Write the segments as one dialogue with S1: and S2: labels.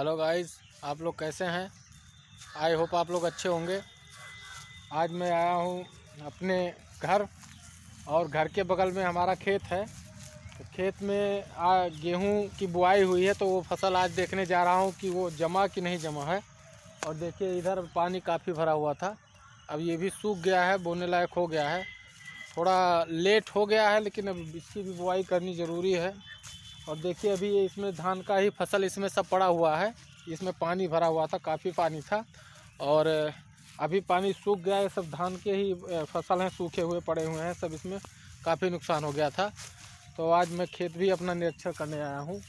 S1: hello guys आप लोग कैसे हैं आई होप आप लोग अच्छे होंगे आज मैं आया हूँ अपने घर और घर के बगल में हमारा खेत है तो खेत में गेहूँ की बुआई हुई है तो वो फसल आज देखने जा रहा हूँ कि वो जमा कि नहीं जमा है और देखिए इधर पानी काफ़ी भरा हुआ था अब ये भी सूख गया है बोने लायक हो गया है थोड़ा लेट हो गया है लेकिन अब इसकी भी बुआई करनी ज़रूरी है और देखिए अभी इसमें धान का ही फसल इसमें सब पड़ा हुआ है इसमें पानी भरा हुआ था काफ़ी पानी था और अभी पानी सूख गया है सब धान के ही फसल हैं सूखे हुए पड़े हुए हैं सब इसमें काफ़ी नुकसान हो गया था तो आज मैं खेत भी अपना निरीक्षण करने आया हूँ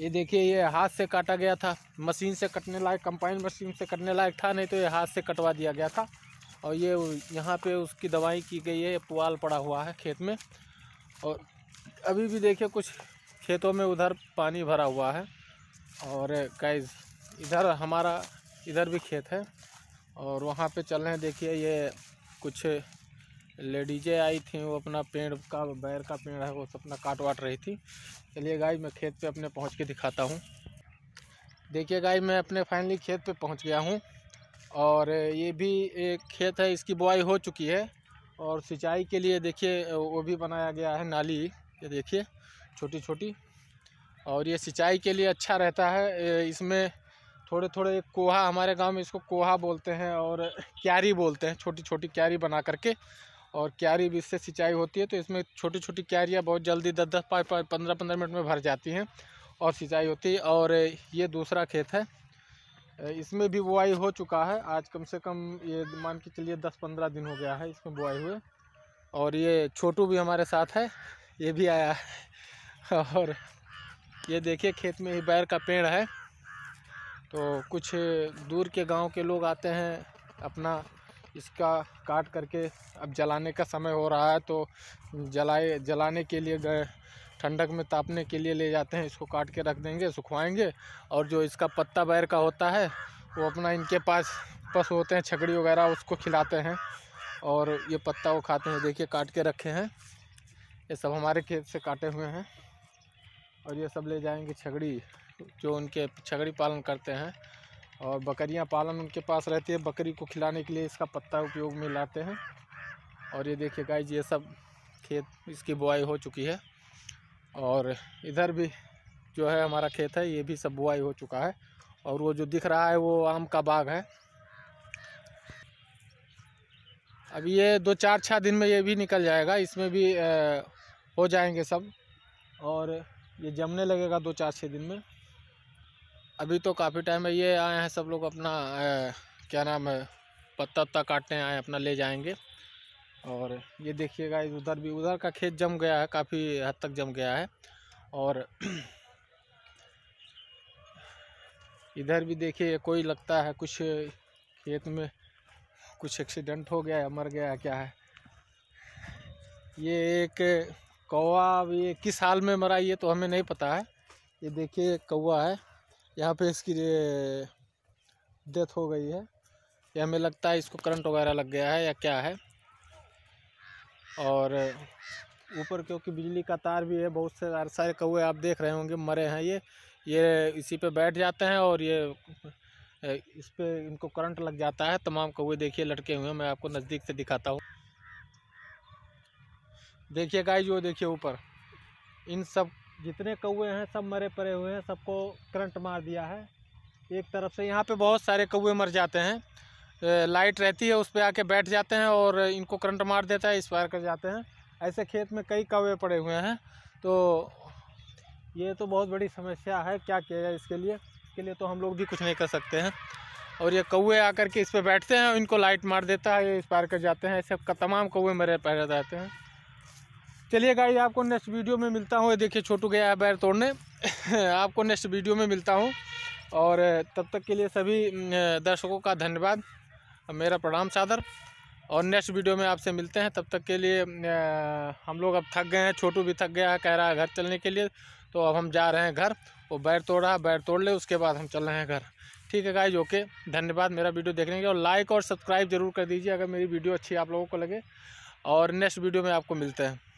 S1: ये देखिए ये हाथ से काटा गया था मशीन से कटने लायक कंपाइन मशीन से कटने लायक था नहीं तो ये हाथ से कटवा दिया गया था और ये यहाँ पे उसकी दवाई की गई है पुआल पड़ा हुआ है खेत में और अभी भी देखिए कुछ खेतों में उधर पानी भरा हुआ है और गाइज इधर हमारा इधर भी खेत है और वहाँ पे चल रहे हैं देखिए ये कुछ लेडीजें आई थी वो अपना पेड़ का बैर का पेड़ है वो अपना काट वाट रही थी चलिए गाय मैं खेत पे अपने पहुँच के दिखाता हूँ देखिए गाय मैं अपने फाइनली खेत पे पहुँच गया हूँ और ये भी एक खेत है इसकी बुआई हो चुकी है और सिंचाई के लिए देखिए वो भी बनाया गया है नाली ये देखिए छोटी छोटी और ये सिंचाई के लिए अच्छा रहता है इसमें थोड़े थोड़े कोहा हमारे गांव में इसको कोहा बोलते हैं और क्यारी बोलते हैं छोटी छोटी क्यारी बना करके और क्यारी भी इससे सिंचाई होती है तो इसमें छोटी छोटी क्यारियाँ बहुत जल्दी दस दस पाँच पाँच पंद्रह पंद्रह मिनट में भर जाती हैं और सिंचाई होती है और ये दूसरा खेत है इसमें भी बुआई हो चुका है आज कम से कम ये मान के चलिए दस पंद्रह दिन हो गया है इसमें बुआई हुए और ये छोटू भी हमारे साथ है ये भी आया है और ये देखिए खेत में ही बैर का पेड़ है तो कुछ दूर के गांव के लोग आते हैं अपना इसका काट करके अब जलाने का समय हो रहा है तो जलाए जलाने के लिए गए ठंडक में तापने के लिए ले जाते हैं इसको काट के रख देंगे सुखवाएंगे और जो इसका पत्ता बैर का होता है वो अपना इनके पास पशु होते हैं छकड़ी वगैरह उसको खिलाते हैं और ये पत्ता वो खाते हैं देखिए काट के रखे हैं ये सब हमारे खेत से काटे हुए हैं और ये सब ले जाएंगे छगड़ी जो उनके छगड़ी पालन करते हैं और बकरियां पालन उनके पास रहती है बकरी को खिलाने के लिए इसका पत्ता उपयोग में लाते हैं और ये देखिए गाइज ये सब खेत इसकी बुआई हो चुकी है और इधर भी जो है हमारा खेत है ये भी सब बुआई हो चुका है और वो जो दिख रहा है वो आम का बाग है अब ये दो चार छः दिन में ये भी निकल जाएगा इसमें भी हो जाएंगे सब और ये जमने लगेगा दो चार छः दिन में अभी तो काफ़ी टाइम है ये आए हैं सब लोग अपना ए, क्या नाम है पत्ता वत्ता काटने आए अपना ले जाएंगे और ये देखिएगा उधर भी उधर का खेत जम गया है काफ़ी हद तक जम गया है और इधर भी देखिए कोई लगता है कुछ खेत में कुछ एक्सीडेंट हो गया है मर गया है क्या है ये एक कौवा अब ये किस हाल में मरा ये तो हमें नहीं पता है ये देखिए कौवा है यहाँ पे इसकी डेथ हो गई है ये हमें लगता है इसको करंट वगैरह लग गया है या क्या है और ऊपर क्योंकि बिजली का तार भी है बहुत से सारे कौए आप देख रहे होंगे मरे हैं ये ये इसी पे बैठ जाते हैं और ये इस पर इनको करंट लग जाता है तमाम कौए देखिए लटके हुए हैं मैं आपको नज़दीक से दिखाता हूँ देखिए गाइस जो देखिए ऊपर इन सब जितने कौए हैं सब मरे पड़े हुए हैं सबको करंट मार दिया है एक तरफ से यहाँ पे बहुत सारे कौए मर जाते हैं लाइट रहती है उस पर आके बैठ जाते हैं और इनको करंट मार देता है स्पायर कर जाते हैं ऐसे खेत में कई कौए पड़े हुए हैं तो ये तो बहुत बड़ी समस्या है क्या किया जाए इसके लिए इसके लिए तो हम लोग भी कुछ नहीं कर सकते हैं और ये कौए आकर के इस पर बैठते हैं इनको लाइट मार देता है ये स्पायर कर जाते हैं ऐसे तमाम कौए मरे पैदा जाते हैं चलिए गाइस आपको नेक्स्ट वीडियो में मिलता हूँ देखिए छोटू गया है बैर तोड़ने आपको नेक्स्ट वीडियो में मिलता हूँ और तब तक के लिए सभी दर्शकों का धन्यवाद मेरा प्रणाम सादर और नेक्स्ट वीडियो में आपसे मिलते हैं तब तक के लिए हम लोग अब थक गए हैं छोटू भी थक गया है कह रहा है घर चलने के लिए तो अब हम जा रहे हैं घर वो बैर तोड़ रहा है बैर तोड़ ले उसके बाद हम चल रहे हैं घर ठीक है गाइज ओके धन्यवाद मेरा वीडियो देखने के और लाइक और सब्सक्राइब जरूर कर दीजिए अगर मेरी वीडियो अच्छी आप लोगों को लगे और नेक्स्ट वीडियो में आपको मिलते हैं